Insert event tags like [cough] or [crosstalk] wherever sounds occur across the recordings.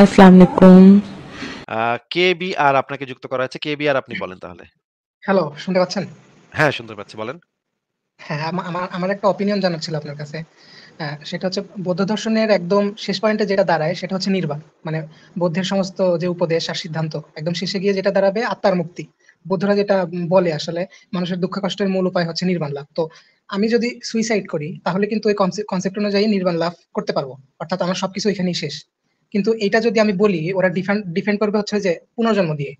আসসালামু আলাইকুম আর আপনাকে যুক্ত করা হয়েছে আর আপনি বলেন তাহলে হ্যালো শুনতে পাচ্ছেন হ্যাঁ শুনতে পাচ্ছি বলেন হ্যাঁ আমার একটা অপিনিয়ন জানার ছিল আপনার কাছে সেটা হচ্ছে বৌদ্ধ দর্শনের একদম শেষ পয়েন্টে যেটা দাঁড়ায় সেটা হচ্ছে নির্বাণ মানে বৌদ্ধের সমস্ত যে উপদেশ আর সিদ্ধান্ত একদম শেষে গিয়ে যেটা দাঁড়াবে আত্মার মুক্তি বৌদ্ধরা যেটা বলে আসলে মানুষের দুঃখ কষ্টের মূল উপায় হচ্ছে নির্বাণ লাভ তো আমি যদি সুইসাইড করি তাহলে কিন্তু ওই কনসেপ্ট অনুযায়ী নির্বাণ লাভ করতে পারবো অর্থাৎ আমার সবকিছু এখানেই শেষ কিন্তু এটা যদি আমি বলি ওরা ডিফেন্ড ডিফেন্ড করবে হচ্ছে যে পুনর্জন্ম দিয়ে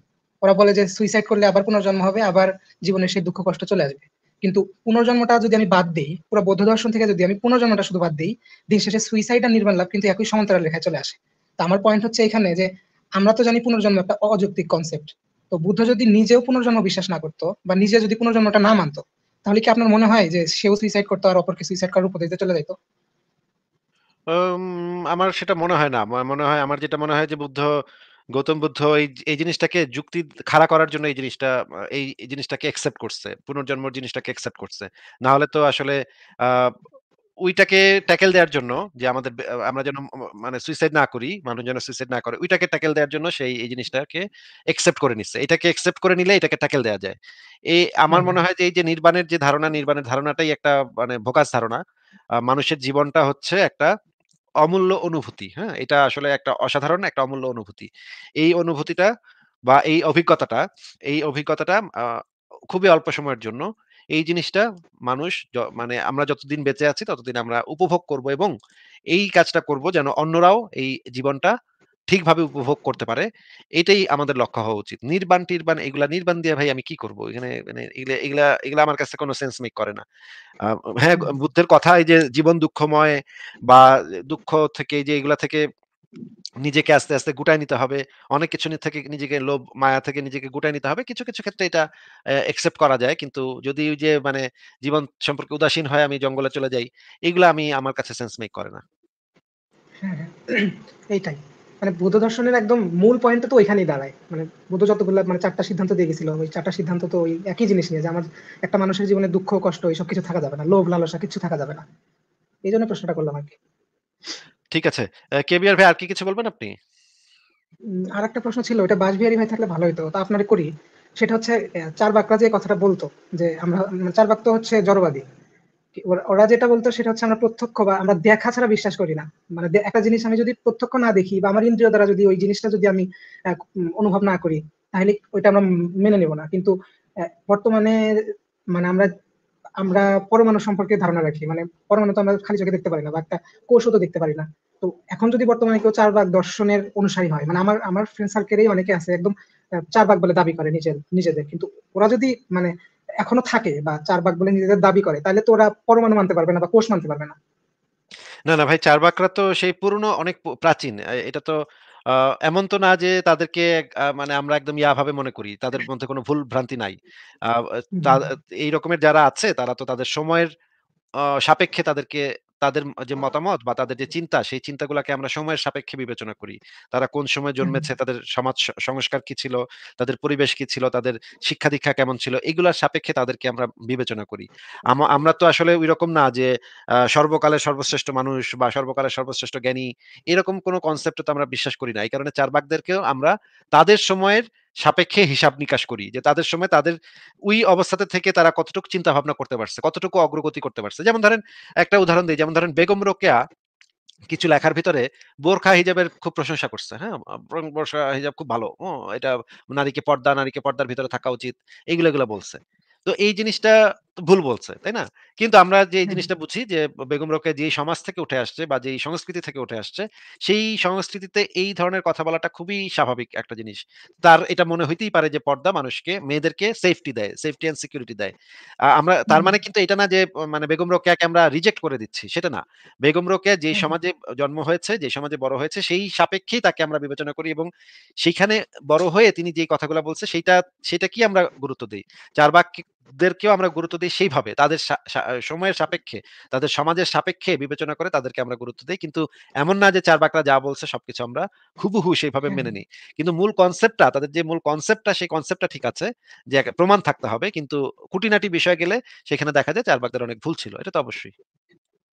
ওরা বলে যে সুইসাইড করলে আবার পুনর্জন্ম হবে আবার জীবনে সেই দুঃখ কষ্ট চলে আসবে কিন্তু পুনর্জন্মটা যদি আমি বাদ দিই পুরো বৌদ্ধ দর্শন থেকে যদি আমি পুনর্জন্মটা শুধু বাদ দিই দিন শেষে সুইসাইড আর নির্মাণ লাভ কিন্তু একই সমান্তরাল রেখায় চলে আসে তো আমার পয়েন্ট হচ্ছে এখানে যে আমরা তো জানি পুনর্জন্ম একটা অযৌক্তিক কনসেপ্ট তো বুদ্ধ যদি নিজেও পুনর্জন্ম বিশ্বাস না করতো বা নিজে যদি পুনর্জন্মটা না মানতো তাহলে কি আপনার মনে হয় যে সেও সুইসাইড করতো আর অপরকে সুইসাইড করার উপদেশ চলে যেত আমার সেটা মনে হয় না। মনে হয় আমার যেটা মনে হয় যে বুদ্ধ গৌতম বুদ্ধ এই এই জিনিসটাকে যুক্তি খাড়া করার জন্য এই জিনিসটা এই জিনিসটাকে একসেপ্ট করছে। পুনর্জন্মর জিনিসটাকে একসেপ্ট করছে। না হলে তো আসলে আ ওইটাকে ট্যাকেল দেওয়ার জন্য যে আমাদের আমরা যেন মানে সুইসাইড না করি, মানুষ যেন সুইসাইড না করে। ওইটাকে ট্যাকেল দেওয়ার জন্য সেই এই জিনিসটাকে একসেপ্ট করে নিচ্ছে এটাকে একসেপ্ট করে নিলে এটাকে ট্যাকেল দেওয়া যায়। এই আমার মনে হয় যে এই যে নির্বাণের যে ধারণা, নির্বাণের ধারণাটাই একটা মানে ভোকাস ধারণা। মানুষের জীবনটা হচ্ছে একটা অমূল্য অনুভূতি হ্যাঁ এটা আসলে একটা অসাধারণ একটা অমূল্য অনুভূতি এই অনুভূতিটা বা এই অভিজ্ঞতাটা এই অভিজ্ঞতাটা খুবই অল্প সময়ের জন্য এই জিনিসটা মানুষ মানে আমরা যতদিন বেঁচে আছি ততদিন আমরা উপভোগ করব এবং এই কাজটা করব যেন অন্যরাও এই জীবনটা ঠিকভাবে উপভোগ করতে পারে এটাই আমাদের লক্ষ্য হওয়া উচিত নির্বাণ টির্বাণ এগুলা নির্বাণ দিয়ে ভাই আমি কি করব এখানে মানে এগুলা এগুলা এগুলা আমার কাছে কোনো সেন্স মেক করে না হ্যাঁ বুদ্ধের কথা এই যে জীবন দুঃখময় বা দুঃখ থেকে যে এগুলা থেকে নিজেকে আস্তে আস্তে গুটায় নিতে হবে অনেক কিছু থেকে নিজেকে লোভ মায়া থেকে নিজেকে গুটায় নিতে হবে কিছু কিছু ক্ষেত্রে এটা একসেপ্ট করা যায় কিন্তু যদি যে মানে জীবন সম্পর্কে উদাসীন হয় আমি জঙ্গলে চলে যাই এগুলো আমি আমার কাছে সেন্স মেক করে না হ্যাঁ, হ্যাঁ। [clears throat] এইটাই মানে বৌদ্ধ দর্শনের একদম মূল পয়েন্টটা তো ওইখানেই দাঁড়ায় মানে বৌদ্ধ যতগুলো মানে চারটা সিদ্ধান্ত দিয়ে গেছিল ওই চারটা সিদ্ধান্ত তো ওই একই জিনিস নিয়ে যে আমার একটা মানুষের জীবনে দুঃখ কষ্ট সব কিছু থাকা যাবে না লোভ লালসা কিছু থাকা যাবে না এই জন্য প্রশ্নটা করলাম আর কি ঠিক আছে কেবিআর ভাই আর কি কিছু বলবেন আপনি আর একটা প্রশ্ন ছিল ওটা বাসবিহারি ভাই থাকলে ভালো হতো তা আপনার করি সেটা হচ্ছে চার বাকরা যে কথাটা বলতো যে আমরা মানে চার বাক্য হচ্ছে জড়বাদী ওরা যেটা বলতো সেটা হচ্ছে আমরা প্রত্যক্ষ বা আমরা দেখা ছাড়া বিশ্বাস করি না মানে একটা জিনিস আমি যদি প্রত্যক্ষ না দেখি বা আমার ইন্দ্রিয় দ্বারা যদি ওই জিনিসটা যদি আমি অনুভব না করি তাহলে ওইটা আমরা মেনে নেব না কিন্তু বর্তমানে মানে আমরা আমরা পরমাণু সম্পর্কে ধারণা রাখি মানে পরমাণু তো আমরা খালি চোখে দেখতে পারি না বা একটা কোষও তো দেখতে পারি না তো এখন যদি বর্তমানে কেউ চার ভাগ দর্শনের অনুসারী হয় মানে আমার আমার ফ্রেন্ড সার্কেলেই অনেকে আছে একদম চার ভাগ বলে দাবি করে নিজের নিজেদের কিন্তু ওরা যদি মানে এখনো থাকে বা চার বাক বলে নিজেদের দাবি করে তাহলে তো ওরা পরমাণু মানতে পারবে না বা কোষ মানতে পারবে না না না ভাই চার বাকরা তো সেই পুরনো অনেক প্রাচীন এটা তো এমন তো না যে তাদেরকে মানে আমরা একদম ইয়া ভাবে মনে করি তাদের মধ্যে কোনো ভুল ভ্রান্তি নাই এই রকমের যারা আছে তারা তো তাদের সময়ের সাপেক্ষে তাদেরকে তাদের যে মতামত বা তাদের যে চিন্তা সেই চিন্তাগুলোকে আমরা সময়ের সাপেক্ষে বিবেচনা করি তারা কোন সময় জন্মেছে তাদের সমাজ সংস্কার কি ছিল তাদের পরিবেশ কি ছিল তাদের শিক্ষা দীক্ষা কেমন ছিল এগুলার সাপেক্ষে তাদেরকে আমরা বিবেচনা করি আচ্ছা। আমরা তো আসলে ওই রকম না যে সর্বকালের সর্বশ্রেষ্ঠ মানুষ বা সর্বকালের সর্বশ্রেষ্ঠ জ্ঞানী এরকম কোনো কনসেপ্ট তো আমরা বিশ্বাস করি না এই কারণে চারবাকদেরকেও আমরা তাদের সময়ের সাপেক্ষে হিসাব নিকাশ করি যে তাদের সময় তাদের ওই অবস্থাতে থেকে তারা কতটুকু চিন্তা ভাবনা করতে পারছে কতটুকু অগ্রগতি করতে পারছে যেমন ধরেন একটা উদাহরণ দিই যেমন ধরেন বেগম রোকেয়া কিছু লেখার ভিতরে বোরখা হিজাবের খুব প্রশংসা করছে হ্যাঁ বোরখা হিজাব খুব ভালো এটা নারীকে পর্দা নারীকে পর্দার ভিতরে থাকা উচিত এইগুলো এগুলো বলছে তো এই জিনিসটা ভুল বলছে তাই না কিন্তু আমরা যে জিনিসটা বুঝি যে বেগম রোকে যে সমাজ থেকে উঠে আসছে বা যে সংস্কৃতি থেকে উঠে আসছে সেই সংস্কৃতিতে এই ধরনের কথা বলাটা খুবই স্বাভাবিক একটা জিনিস তার এটা মনে হইতেই পারে যে পর্দা মানুষকে মেয়েদেরকে সেফটি দেয় সেফটি অ্যান্ড সিকিউরিটি দেয় আমরা তার মানে কিন্তু এটা না যে মানে বেগম রোকেয়াকে আমরা রিজেক্ট করে দিচ্ছি সেটা না বেগম রোকেয়া যে সমাজে জন্ম হয়েছে যে সমাজে বড় হয়েছে সেই সাপেক্ষেই তাকে আমরা বিবেচনা করি এবং সেখানে বড় হয়ে তিনি যে কথাগুলো বলছে সেটা সেটা কি আমরা গুরুত্ব দিই চার বাক্যে দেরকেও আমরা গুরুত্ব দিই সেইভাবে তাদের সময়ের সাপেক্ষে তাদের সমাজের সাপেক্ষে বিবেচনা করে তাদেরকে আমরা গুরুত্ব দিই কিন্তু এমন না যে চার বাকরা যা বলছে সবকিছু আমরা হুবহু সেইভাবে মেনে নিই কিন্তু মূল কনসেপ্টটা তাদের যে মূল কনসেপ্টটা সেই কনসেপ্টটা ঠিক আছে যে প্রমাণ থাকতে হবে কিন্তু কুটিনাটি বিষয় গেলে সেখানে দেখা যায় চার বাকদের অনেক ভুল ছিল এটা তো অবশ্যই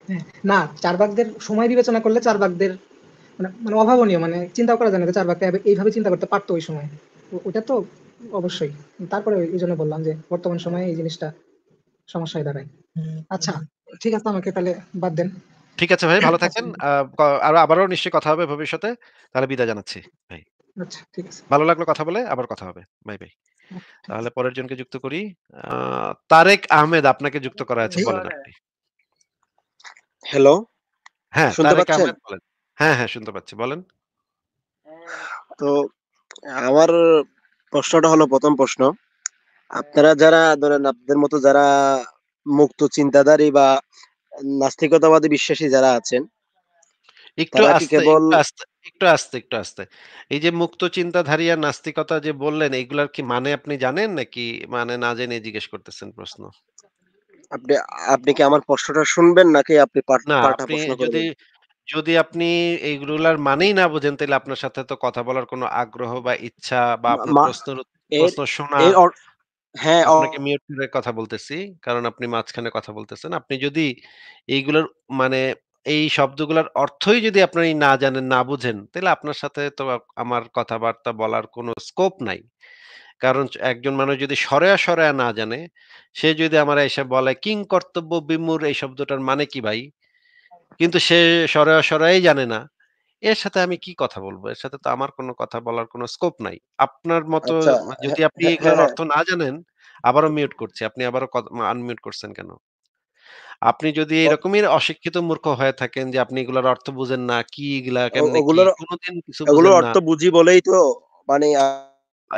হ্যাঁ, না চার বাকদের সময় বিবেচনা করলে চার বাকদের মানে, মানে অভাবনীয় মানে চিন্তা করা যায় না চার বাকটা এইভাবে চিন্তা করতে পারতো ওই সময় ওটা তো অবশ্যই তারপরে এই জন্য বললাম যে বর্তমান সময়ে এই জিনিসটা সমস্যায় দাঁড়ায় আচ্ছা ঠিক আছে আমাকে তাহলে বাদ দেন ঠিক আছে ভাই ভালো থাকেন আর আবারও নিশ্চয়ই কথা হবে ভবিষ্যতে তাহলে বিদায় জানাচ্ছি ভাই আচ্ছা ঠিক আছে ভালো লাগলো কথা বলে আবার কথা হবে বাই বাই আচ্ছা, তাহলে পরের জনকে যুক্ত করি তারেক আহমেদ আপনাকে যুক্ত করা আছে বলেন আপনি হ্যালো হ্যাঁ শুনতে পাচ্ছেন হ্যাঁ হ্যাঁ শুনতে পাচ্ছি বলেন তো আমার প্রশ্নটা হলো প্রথম প্রশ্ন আপনারা যারা ধরেন আপনাদের মতো যারা মুক্ত চিন্তাধারী বা নাস্তিকতাবাদী বিশ্বাসী যারা আছেন একটু আস্তে একটু আস্তে একটু আস্তে এই যে মুক্ত চিন্তাধারী আর নাস্তিকতা যে বললেন এইগুলার কি মানে আপনি জানেন নাকি মানে না জেনে জিজ্ঞেস করতেছেন প্রশ্ন আপনি আপনি কি আমার প্রশ্নটা শুনবেন নাকি আপনি না আপনি যদি যদি আপনি এইগুলোর মানেই না বোঝেন তাহলে আপনার সাথে তো কথা বলার কোনো আগ্রহ বা ইচ্ছা বা আপনার প্রশ্নের প্রশ্ন শোনা হ্যাঁ আপনাকে মিউট করে কথা বলতেছি কারণ আপনি মাঝখানে কথা বলতেছেন আপনি যদি এইগুলোর মানে এই শব্দগুলোর অর্থই যদি আপনি না জানেন না বুঝেন তাহলে আপনার সাথে তো আমার কথাবার্তা বলার কোনো স্কোপ নাই কারণ একজন মানুষ যদি সরেয়া সরেয়া না জানে সে যদি আমার এসে বলে কিং কর্তব্য বিমূর এই শব্দটার মানে কি ভাই কিন্তু সে সরা সরাই জানে না এর সাথে আমি কি কথা বলবো এর সাথে তো আমার কোনো কথা বলার কোনো স্কোপ নাই আপনার মতো আচ্ছা, যদি হ্যাঁ, আপনি হ্যাঁ, এগুলোর হ্যাঁ। অর্থ না জানেন আবারও মিউট করছি আপনি আবারও আনমিউট করছেন কেন আপনি যদি এরকমই অশিক্ষিত মূর্খ হয়ে থাকেন যে আপনি এগুলোর অর্থ বুঝেন না কি এগুলা কেমন কোনোদিন কিছু এগুলোর অর্থ বুঝি বলেই তো মানে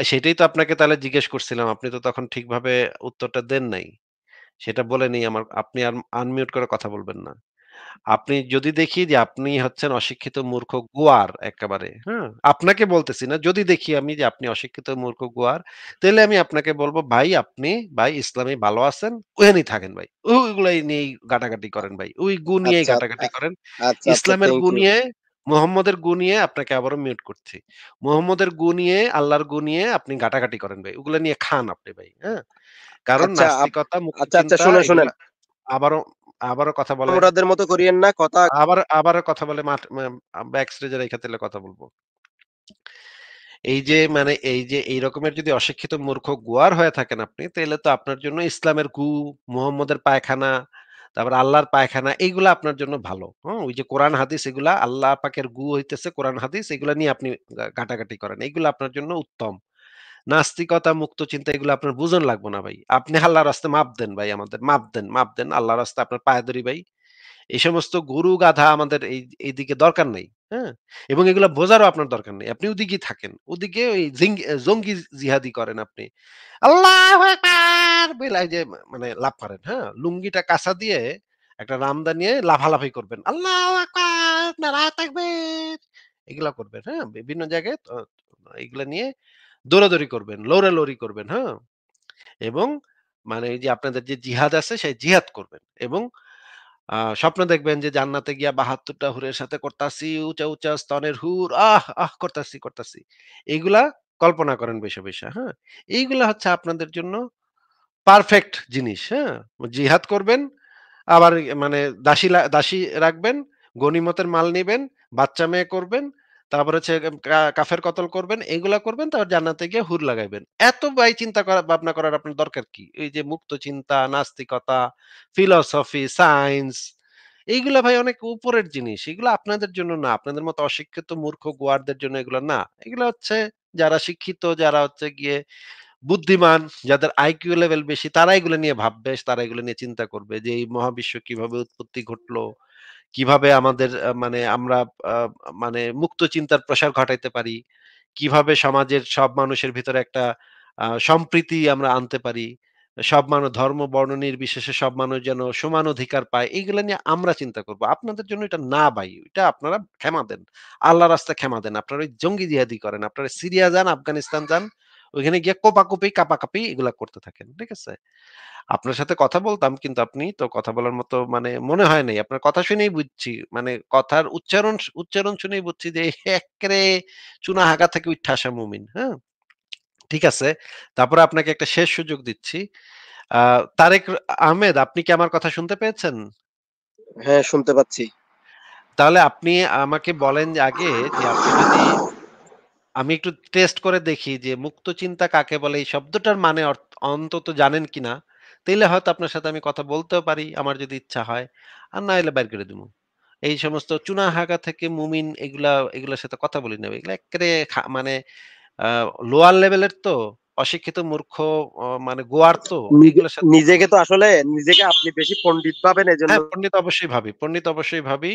সেটাই তো আপনাকে তাহলে জিজ্ঞেস করছিলাম আপনি তো তখন ঠিকভাবে উত্তরটা দেন নাই সেটা বলে নেই আমার আপনি আর আনমিউট করে কথা বলবেন না আপনি যদি দেখি যে আপনি হচ্ছেন অশিক্ষিত মূর্খ গুয়ার একেবারে হ্যাঁ আপনাকে বলতেছি না যদি দেখি আমি যে আপনি অশিক্ষিত মূর্খ গুয়ার তাহলে আমি আপনাকে বলবো ভাই আপনি ভাই ইসলামে ভালো আছেন ওখানেই থাকেন ভাই ওইগুলাই নিয়ে গাটাগাটি করেন ভাই ওই গু আচ্ছা, আচ্ছা, আচ্ছা, নিয়ে গাটাগাটি করেন ইসলামের গু নিয়ে মোহাম্মদের গু নিয়ে আপনাকে আবারও মিউট করছি মোহাম্মদের গু নিয়ে আল্লাহর গু নিয়ে আপনি গাটাগাটি করেন ভাই ওগুলা নিয়ে খান আপনি ভাই হ্যাঁ কারণ নাস্তিকতা শুনে শুনে আবারও আবারও কথা বলে ওরাদের মতো করিয়েন না কথা আবার আবারও কথা বলে ব্যাক স্টেজের এই ক্ষেত্রে কথা বলবো এই যে মানে এই যে এই রকমের যদি অশিক্ষিত মূর্খ গুয়ার হয়ে থাকেন আপনি তাহলে তো আপনার জন্য ইসলামের কু মুহাম্মদের পায়খানা তারপর আল্লাহর পায়খানা এইগুলো আপনার জন্য ভালো হ্যাঁ ওই যে কোরআন হাদিস এগুলা আল্লাহ পাকের গু হইতেছে কোরআন হাদিস এগুলা নিয়ে আপনি ঘাটাঘাটি করেন এইগুলা আপনার জন্য উত্তম নাস্তিকতা মুক্ত চিন্তা এগুলো আপনার বুঝন লাগবো না ভাই আপনি আল্লাহ রাস্তা মাপ দেন ভাই আমাদের মাপ দেন মাপ দেন আল্লাহ রাস্তা আপনার পায়ে ধরি ভাই এই সমস্ত গরু গাধা আমাদের এই এইদিকে দরকার নেই হ্যাঁ এবং এগুলো বোঝারও আপনার দরকার নেই আপনি ওদিকে থাকেন ওদিকে ওই জঙ্গি জিহাদি করেন আপনি আল্লাহ বেলায় যে মানে লাভ করেন হ্যাঁ লুঙ্গিটা কাঁচা দিয়ে একটা রামদা নিয়ে লাফালাফি করবেন আল্লাহ নারায় থাকবেন এগুলা করবেন হ্যাঁ বিভিন্ন জায়গায় এগুলা নিয়ে দৌড়াদৌড়ি করবেন লৌরালৌরি করবেন হ্যাঁ এবং মানে এই যে আপনাদের যে জিহাদ আছে সেই জিহাদ করবেন এবং স্বপ্ন দেখবেন যে জান্নাতে গিয়া বাহাত্তরটা হুরের সাথে করতাছি উঁচা উঁচা স্তনের হুর আহ আহ করতাছি করতাছি এইগুলা কল্পনা করেন বেশা বেশা হ্যাঁ এইগুলা হচ্ছে আপনাদের জন্য পারফেক্ট জিনিস হ্যাঁ জিহাদ করবেন আবার মানে দাসী দাসী রাখবেন গনিমতের মাল নেবেন বাচ্চা মেয়ে করবেন তারপর হচ্ছে কাফের কতল করবেন এইগুলা করবেন তারপর জান্নাতে গিয়ে হুর লাগাইবেন এত ভাই চিন্তা করা ভাবনা করার আপনার দরকার কি এই যে মুক্ত চিন্তা নাস্তিকতা ফিলসফি সায়েন্স এইগুলা ভাই অনেক উপরের জিনিস এগুলো আপনাদের জন্য না আপনাদের মতো অশিক্ষিত মূর্খ গোয়ারদের জন্য এগুলো না এগুলো হচ্ছে যারা শিক্ষিত যারা হচ্ছে গিয়ে বুদ্ধিমান যাদের আইকিউ লেভেল বেশি তারা এগুলো নিয়ে ভাববে তারা এগুলো নিয়ে চিন্তা করবে যে এই মহাবিশ্ব কিভাবে উৎপত্তি ঘটলো কিভাবে আমাদের মানে আমরা মানে মুক্ত চিন্তার প্রসার ঘটাইতে পারি কিভাবে সমাজের সব মানুষের ভিতরে একটা সম্প্রীতি আমরা আনতে পারি সব মানুষ ধর্ম বর্ণ নির্বিশেষে সব মানুষ যেন সমান অধিকার পায় এইগুলো নিয়ে আমরা চিন্তা করব আপনাদের জন্য এটা না ভাই এটা আপনারা ক্ষমা দেন আল্লাহ রাস্তা ক্ষমা দেন আপনারা ওই জঙ্গি জিহাদি করেন আপনারা সিরিয়া যান আফগানিস্তান যান ওইখানে গিয়ে কোপাকুপি কাপাকাপি এগুলা করতে থাকেন ঠিক আছে আপনার সাথে কথা বলতাম কিন্তু আপনি তো কথা বলার মতো মানে মনে হয় নাই আপনার কথা শুনেই বুঝছি মানে কথার উচ্চারণ উচ্চারণ শুনেই বুঝছি যে একরে চুনা হাগা থেকে উঠা মুমিন হ্যাঁ ঠিক আছে তারপরে আপনাকে একটা শেষ সুযোগ দিচ্ছি তারেক আহমেদ আপনি কি আমার কথা শুনতে পেয়েছেন হ্যাঁ শুনতে পাচ্ছি তাহলে আপনি আমাকে বলেন আগে যে আপনি যদি আমি একটু টেস্ট করে দেখি যে মুক্ত চিন্তা কাকে বলে এই শব্দটার মানে অন্তত জানেন কি না তাইলে হয়তো আপনার সাথে আমি কথা বলতেও পারি আমার যদি ইচ্ছা হয় আর না এলে বের করে দেবো এই সমস্ত চুনা হাগা থেকে মুমিন এগুলা এগুলোর সাথে কথা বলি নেবে এগুলো একেবারে মানে লোয়ার লেভেলের তো অশিক্ষিত মূর্খ মানে গোয়ার তো নিজেকে তো আসলে নিজেকে আপনি বেশি পণ্ডিত ভাবেন হ্যাঁ, এই জন্য পণ্ডিত অবশ্যই ভাবি পণ্ডিত অবশ্যই ভাবি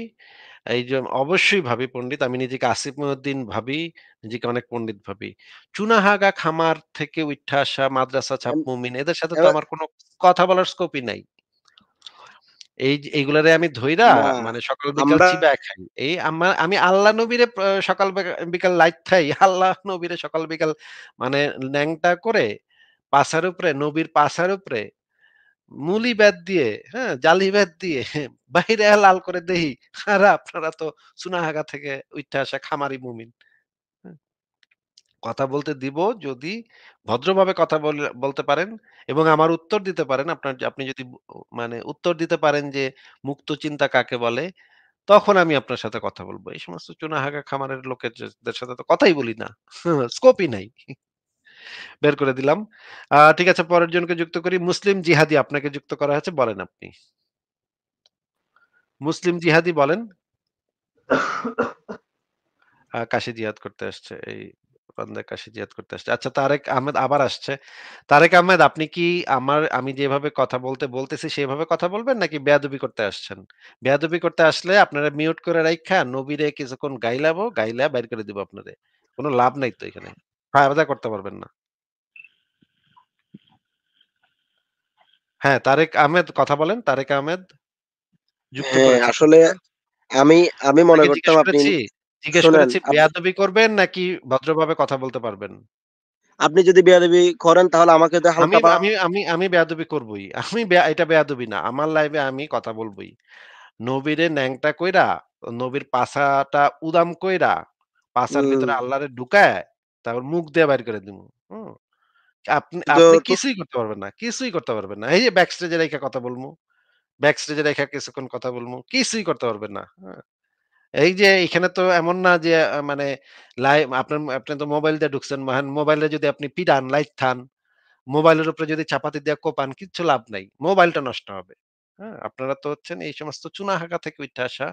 এই যে অবশ্যই ভাবি পণ্ডিত আমি নিজেকে আসিফ মহিউদ্দিন ভাবি নিজেকে অনেক পণ্ডিত ভাবি চুনাহাগা খামার থেকে উঠে আসা মাদ্রাসা ছাপ মুমিন এদের সাথে তো আমার কোনো কথা বলার স্কোপই নাই এই এইগুলারে আমি ধইরা মানে সকাল বিকাল চিবা খাই এই আমার আমি আল্লাহ নবীরে সকাল বিকাল লাইট খাই [laughs] আল্লাহ নবীরে সকাল বিকাল মানে ন্যাংটা করে পাশার উপরে নবীর পাশার উপরে মূলি ব্যাট দিয়ে হ্যাঁ জালি ব্যাট দিয়ে [laughs] বাইরে লাল করে দেহি আর আপনারা তো সুনাহাগা থেকে উঠে আসা খামারি মুমিন হ্যাঁ? কথা বলতে দিব যদি ভদ্রভাবে কথা বলতে পারেন এবং আমার উত্তর দিতে পারেন আপনার আপনি যদি মানে উত্তর দিতে পারেন যে মুক্ত চিন্তা কাকে বলে তখন আমি আপনার সাথে কথা বলবো এই সমস্ত চুনাহাগা খামারের লোকের সাথে তো কথাই বলি না স্কোপই [laughs] নাই বের করে দিলাম ঠিক আছে পরের জনকে যুক্ত করি মুসলিম জিহাদি আপনাকে যুক্ত করা হয়েছে বলেন আপনি মুসলিম জিহাদি বলেন কাশি জিহাদ করতে আসছে এই আচ্ছা তারেক আহমেদ আবার আসছে তারেক আহমেদ আপনি কি আমার আমি যেভাবে কথা বলতে বলতেছি সেভাবে কথা বলবেন নাকি বেয়াদবি করতে আসছেন বেয়াদবি করতে আসলে আপনারা মিউট করে রাখা নবীরে কিছুক্ষণ গাইলাবো গাইলা বাইর করে দিব আপনাদের কোনো লাভ নাই তো এখানে ফায়দা করতে পারবেন না হ্যাঁ তারেক আহমেদ কথা বলেন তারেক আহমেদ হ্যাঁ, আসলে আমি আমি মনে করতাম আপনি জিজ্ঞেস করেছি বেয়াদবি করবেন নাকি ভদ্রভাবে কথা বলতে পারবেন আপনি যদি বেয়াদবি করেন তাহলে আমাকে তো হালকা আমি আমি আমি বেয়াদবি করবই [laughs] আমি এটা বেয়াদবি না আমার লাইভে আমি কথা বলবই নবীরে ন্যাংটা কইরা নবীর পাছাটা উদাম কইরা পাছার ভিতরে আল্লাহরে ঢুকায় তারপর মুখ দিয়ে বাইর করে দিব আপনি কিছুই করতে পারবেন না কিছুই করতে পারবেন না এই যে ব্যাক স্টেজে রেখা কথা বলবো ব্যাক স্টেজে রেখা কিছুক্ষণ কথা বলবো কিছুই করতে পারবেন না হ্যাঁ। এই যে এখানে তো এমন না যে মানে লাইভ আপনার আপনি তো মোবাইল দিয়ে ঢুকছেন মহান মোবাইলে যদি আপনি পিড়ান লাইট থান মোবাইলের উপরে যদি চাপাতি দিয়ে কোপান কিচ্ছু লাভ নাই মোবাইলটা নষ্ট হবে হ্যাঁ আপনারা তো হচ্ছেন এই সমস্ত চুনা হাঁকা থেকে উঠে আসা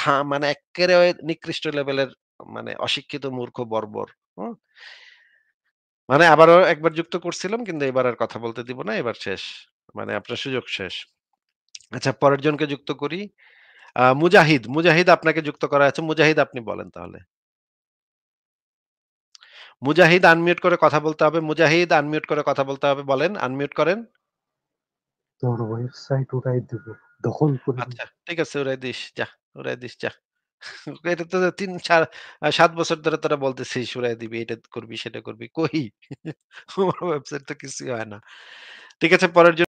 খা মানে একেবারে নিকৃষ্ট লেভেলের মানে অশিক্ষিত মূর্খ বর্বর মানে আবারও একবার যুক্ত করছিলাম কিন্তু এবার আর কথা বলতে দিব না এবার শেষ মানে আপনার সুযোগ শেষ আচ্ছা পরের জনকে যুক্ত করি মুজাহিদ মুজাহিদ আপনাকে যুক্ত করা আছে মুজাহিদ আপনি বলেন তাহলে মুজাহিদ আনমিউট করে কথা বলতে হবে মুজাহিদ আনমিউট করে কথা বলতে হবে বলেন আনমিউট করেন তোর ওয়েবসাইট উড়াই দেব দখল করে আচ্ছা ঠিক আছে উড়াই দিস যা উড়াই দিস যা [laughs] এটা তো তিন সাত বছর ধরে তারা বলতেছে সুরাই দিবি এটা করবি সেটা করবি কই ওয়েবসাইট [laughs] তো কিছুই হয় না ঠিক আছে পরের জন্য